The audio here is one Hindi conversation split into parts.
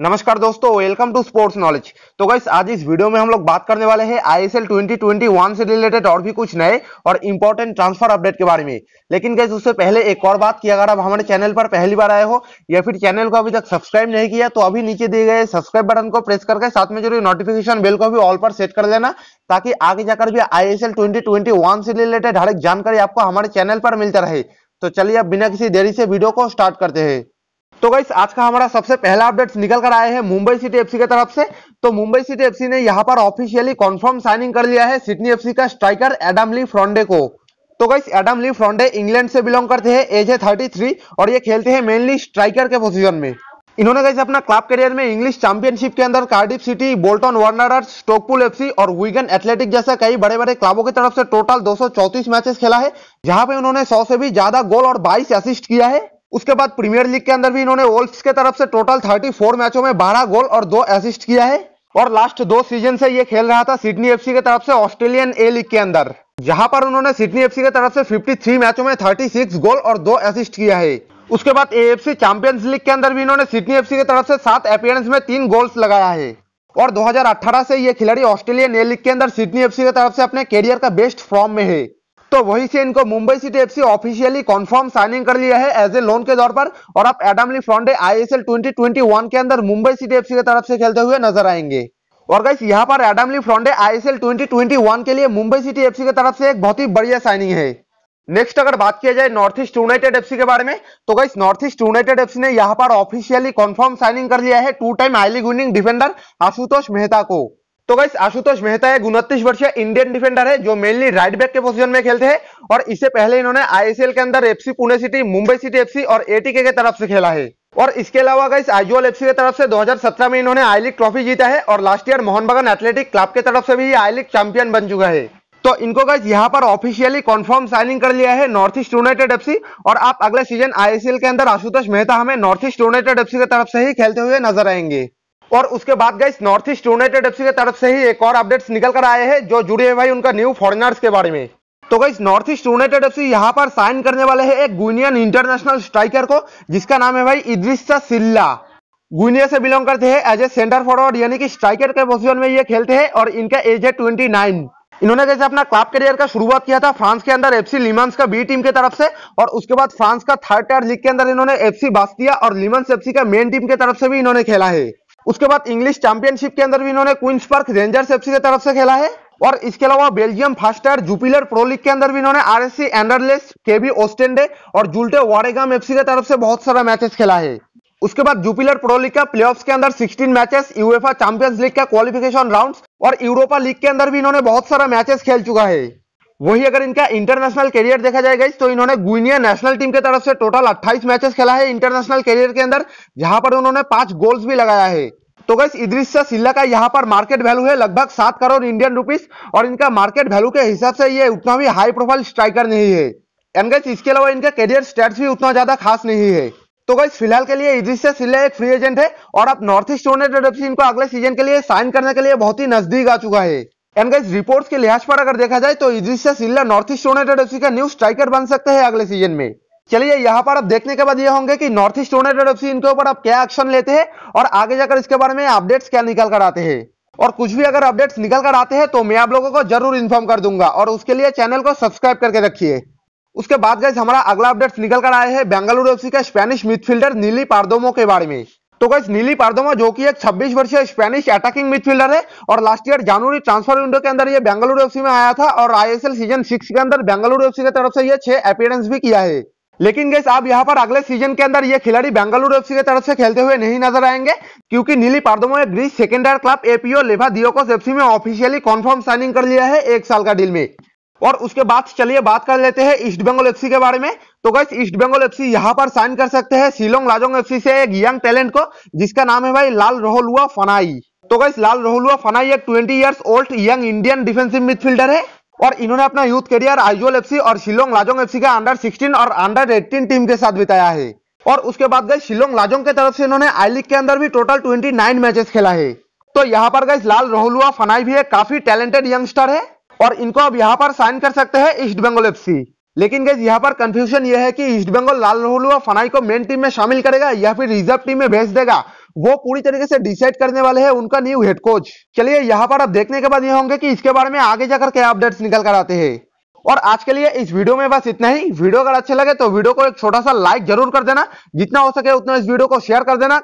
नमस्कार दोस्तों वेलकम टू स्पोर्ट्स नॉलेज तो गाइस आज इस वीडियो में हम लोग बात करने वाले हैं आईएसएल 2021 से रिलेटेड और भी कुछ नए और इम्पोर्टेंट ट्रांसफर अपडेट के बारे में लेकिन गाइस उससे पहले एक और बात की अगर आप हमारे चैनल पर पहली बार आए हो या फिर चैनल को अभी तक सब्सक्राइब नहीं किया तो अभी नीचे दिए गए सब्सक्राइब बटन को प्रेस करके साथ में जरूर नोटिफिकेशन बिल को भी ऑल पर सेट कर देना ताकि आगे जाकर भी आई एस से रिलेटेड हर एक जानकारी आपको हमारे चैनल पर मिलता रहे तो चलिए अब बिना किसी देरी से वीडियो को स्टार्ट करते हैं तो गाइस आज का हमारा सबसे पहला अपडेट्स निकल कर आए हैं मुंबई सिटी एफसी की तरफ से तो मुंबई सिटी एफसी ने यहां पर ऑफिशियली कॉन्फर्म साइनिंग कर लिया है सिडनी एफसी का स्ट्राइकर एडम ली फ्रॉन्डे को तो guys Adam Le Fondre England से बिलोंग करते हैं एज है 33 और ये खेलते हैं मेनली स्ट्राइकर के पोजिशन में इन्होंने गाइस अपना क्लब करियर में इंग्लिश चैंपियनशिप के अंदर Cardiff City Bolton Wanderers Stockport FC और विगन एथलेटिक जैसे कई बड़े बड़े क्लबों की तरफ से टोटल दो मैचेस खेला है जहां पे उन्होंने 100 से भी ज्यादा गोल और 22 असिस्ट किया है उसके बाद प्रीमियर लीग के अंदर भी इन्होंने वोल्फ्स के तरफ से टोटल 34 मैचों में 12 गोल और दो असिस्ट किया है और लास्ट दो सीजन से ये खेल रहा था सिडनी एफसी के तरफ से ऑस्ट्रेलियन ए लीग के अंदर जहां पर उन्होंने सिडनी एफसी की तरफ से 53 मैचों में 36 गोल और दो असिस्ट किया है उसके बाद ए चैंपियंस लीग के अंदर भी इन्होंने सिडनी एफ की तरफ से सात अपियरेंस में तीन गोल्स लगाया है और दो से ये खिलाड़ी ऑस्ट्रेलियन ए लीग के अंदर सिडनी एफ की तरफ से अपने कैरियर का बेस्ट फॉर्म में है तो वही से इनको Mumbai City FC officially confirm signing कर लिया है एज ए लोन के तौर पर और आप एडमली फ्रॉन्डे आईएसएल 2021 के अंदर मुंबई सिटी एफसी की तरफ से खेलते हुए नजर आएंगे और गाइस यहाँ पर एडमली फ्रॉन्डे आईएसएल 2021 के लिए मुंबई सिटी एफसी की तरफ से एक बहुत ही बढ़िया साइनिंग है नेक्स्ट अगर बात किया जाए नॉर्थ ईस्ट यूनाइटेड एफसी के बारे में तो guys North East United FC ने यहाँ पर ऑफिशियली कॉन्फर्म साइनिंग कर लिया है two time I League winning defender Ashutosh Mehta को तो गाइस आशुतोष मेहता एक उनतीस वर्षीय इंडियन डिफेंडर है जो मेनली राइट बैक के पोजीशन में खेलते हैं और इससे पहले इन्होंने आईएसएल के अंदर FC Pune City Mumbai City FC और एटीके के तरफ से खेला है और इसके अलावा गाइस आईजोल एफसी की तरफ से 2017 में इन्होंने आई लीग ट्रॉफी जीता है और लास्ट ईयर मोहन बगान एथलेटिक क्लब के तरफ से भी आई लीग चैंपियन बन चुका है तो इनको गाइस यहाँ पर ऑफिशियली कॉन्फर्म साइनिंग कर लिया है नॉर्थ ईस्ट यूनाइटेड एफसी और आप अगले सीजन आईएसएल के अंदर आशुतोष मेहता हमें नॉर्थ ईस्ट यूनाइटेड एफसी की तरफ से ही खेलते हुए नजर आएंगे और उसके बाद गई नॉर्थ ईस्ट यूनाइटेड एफ की तरफ से ही एक और अपडेट्स निकल कर आए हैं जो जुड़े हैं भाई उनका न्यू फॉरनर्स के बारे में तो गई नॉर्थ ईस्ट यूनाइटेड एफ यहाँ पर साइन करने वाले हैं एक गुनियन इंटरनेशनल स्ट्राइकर को जिसका नाम है भाई इद्रिस्सा सिल्ला गुनिया से बिलोंग करते हैं एज ए सेंटर फॉरवर्ड यानी कि स्ट्राइकर के पोजिशन में ये खेलते हैं और इनका एज है ट्वेंटी नाइन इन्होंने जैसे अपना क्लब करियर का शुरुआत किया था फ्रांस के अंदर एफसी लिमंस का बी टीम के तरफ से और उसके बाद फ्रांस का थर्ड टायर लीग के अंदर इन्होंने एफसी बास्तिया और लिमंस एफसी का मेन टीम के तरफ से भी इन्होंने खेला है उसके बाद इंग्लिश चैंपियनशिप के अंदर भी इन्होंने क्वींस पार्क रेंजर्स एफसी की तरफ से खेला है और इसके अलावा बेल्जियम फास्टर जुपिलर प्रो लीग के अंदर भी इन्होंने आरएससी एंडरलेस बी ओस्टेंडे और जुलटे वारेगाम एफसी की तरफ से बहुत सारा मैचेस खेला है उसके बाद जुपिलर प्रो लीग का ऑफ के अंदर 16 मैचेस यूएफा चैंपियंस लीग का क्वालिफिकेशन राउंड्स और यूरोपा लीग के अंदर भी इन्होंने बहुत सारा मैचेस खेल चुका है वही अगर इनका इंटरनेशनल करियर देखा जाएगा तो इन्होंने गुइनिया नेशनल टीम के तरफ से टोटल 28 मैचेस खेला है इंटरनेशनल करियर के अंदर जहां पर उन्होंने पांच गोल्स भी लगाया है तो गैस इद्रिस सिल्ला का यहाँ पर मार्केट वैल्यू है लगभग सात करोड़ इंडियन रुपीस और इनका मार्केट वैल्यू के हिसाब से ये उतना भी हाई प्रोफाइल स्ट्राइकर नहीं है एंड गैस इसके अलावा इनका करियर स्टेट्स भी उतना ज्यादा खास नहीं है तो गैस फिलहाल के लिए इद्रिस सिल्ला एक फ्री एजेंट है और अब नॉर्थ ईस्ट यूनाइटेड इनको अगले सीजन के लिए साइन करने के लिए बहुत ही नजदीक आ चुका है एंड गाइस रिपोर्ट्स के लिहाज पर अगर देखा जाए तो इजिशिया Sylla North East United FC का न्यू स्ट्राइकर बन सकते हैं अगले सीजन में चलिए यहाँ पर आप देखने के बाद ये होंगे कि नॉर्थ ईस्ट यूनाइटेड एफसी इनके ऊपर आप क्या एक्शन लेते हैं और आगे जाकर इसके बारे में अपडेट्स क्या निकल कर आते हैं और कुछ भी अगर अपडेट्स निकल कर आते हैं तो मैं आप लोगों को जरूर इन्फॉर्म कर दूंगा और उसके लिए चैनल को सब्सक्राइब करके रखिए उसके बाद गैस हमारा अगला अपडेट्स निकल कर आए हैं बेंगलुरु एफसी का स्पेनिश मिडफील्डर नीली पारदोमो के बारे में तो गाइस नीली पारदोमा जो कि एक 26 वर्षीय स्पेनिश अटैकिंग मिडफील्डर है और लास्ट ईयर जनवरी ट्रांसफर विंडो के अंदर ये बेंगलुरु एफसी में आया था और आईएसएल सीजन सिक्स के अंदर बेंगलुरु एफसी की तरफ से ये छह अपीयरेंस भी किया है लेकिन गैस आप यहाँ पर अगले सीजन के अंदर ये खिलाड़ी बेंगलुरु एफसी की तरफ से खेलते हुए नहीं नजर आएंगे क्योंकि नीली पार्दोमो ने Greece second club APO Levadiakos FC में ऑफिशियली कॉन्फर्म साइनिंग कर लिया है एक साल का डील में और उसके बाद चलिए बात कर लेते हैं ईस्ट बंगाल एफसी के बारे में तो गाइस ईस्ट बंगाल एफसी यहां पर साइन कर सकते हैं शिलोंग लाजोंग एफसी से एक यंग टैलेंट को जिसका नाम है भाई लाल रोहलुआ फनाई तो गाइस लाल रोहलुआ फनाई एक 20 years old young Indian defensive midfielder है और इन्होंने अपना यूथ करियर एफ एफसी और शिलोंग लाजोंग एफसी का अंडर सिक्सटीन और अंडर एटीन टीम के साथ बिताया है और उसके बाद गए शिलोंग लाजोंग के तरफ से इन्होंने आई लीग के अंदर भी टोटल नाइन मैचेस खेला है तो यहाँ पर गए लाल रोहलुआ फनाई भी एक काफी टैलेंटेड यंगस्टर है और इनको अब यहाँ पर साइन कर सकते हैं ईस्ट बंगाल एफसी लेकिन गैस यहाँ पर कंफ्यूजन यह है कि ईस्ट बंगाल लाल रोहलू फनाई को मेन टीम में शामिल करेगा या फिर रिजर्व टीम में भेज देगा वो पूरी तरीके से डिसाइड करने वाले हैं उनका न्यू हेड कोच चलिए यहाँ पर आप देखने के बाद ये होंगे कि इसके बारे में आगे जाकर क्या अपडेट्स निकल कर आते हैं और आज के लिए इस वीडियो में बस इतना ही वीडियो अगर अच्छे लगे तो वीडियो को एक छोटा सा लाइक जरूर कर देना जितना हो सके उतना इस वीडियो को शेयर कर देना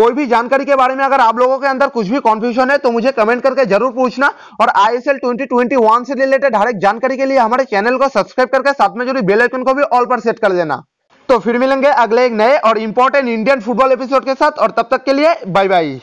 कोई भी जानकारी के बारे में अगर आप लोगों के अंदर कुछ भी कॉन्फ्यूजन है तो मुझे कमेंट करके जरूर पूछना और आई एस से रिलेटेड हर एक जानकारी के लिए हमारे चैनल को सब्सक्राइब करके साथ में जुड़ी बेलाइकन को भी ऑल पर सेट कर देना तो फिर मिलेंगे अगले एक नए और इंपॉर्टेंट इंडियन फुटबॉल एपिसोड के साथ और तब तक के लिए बाय बाय